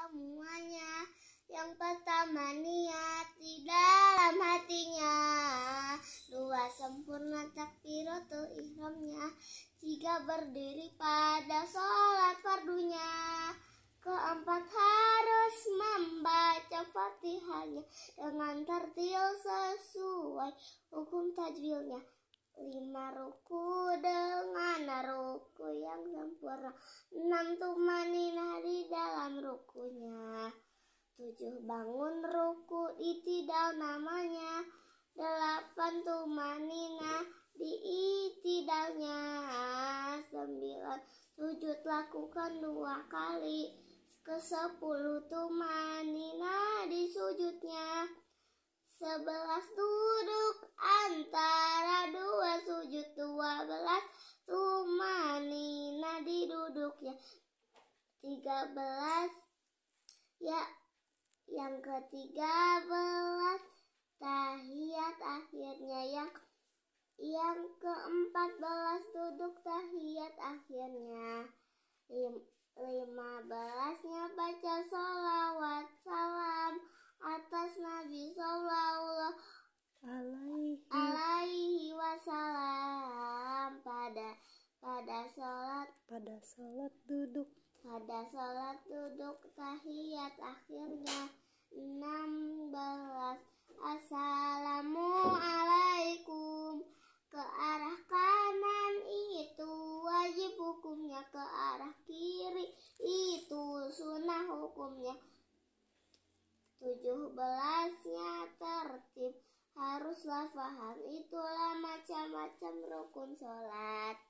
semuanya Yang pertama niat di dalam hatinya Dua sempurna takbiratul ihramnya Tiga berdiri pada sholat fardunya Keempat harus membaca fatihahnya Dengan tertil sesuai hukum tajwilnya Lima ruku Enam tumani hari dalam rukunya Tujuh bangun ruku di itidal namanya Delapan tumanina di itidalnya Sembilan sujud lakukan dua kali Ke sepuluh tumanina di sujudnya Sebelas duduk antara dua sujud dua belas tu kursi duduknya. 13 ya yang ke-13 tahiyat akhirnya yang yang ke-14 duduk tahiyat akhirnya. 15-nya baca sholat. Ada salat duduk Ada salat duduk tahiyat akhirnya 16 Assalamualaikum ke arah kanan itu wajib hukumnya ke arah kiri itu sunnah hukumnya 17-nya tertib haruslah paham itulah macam-macam rukun sholat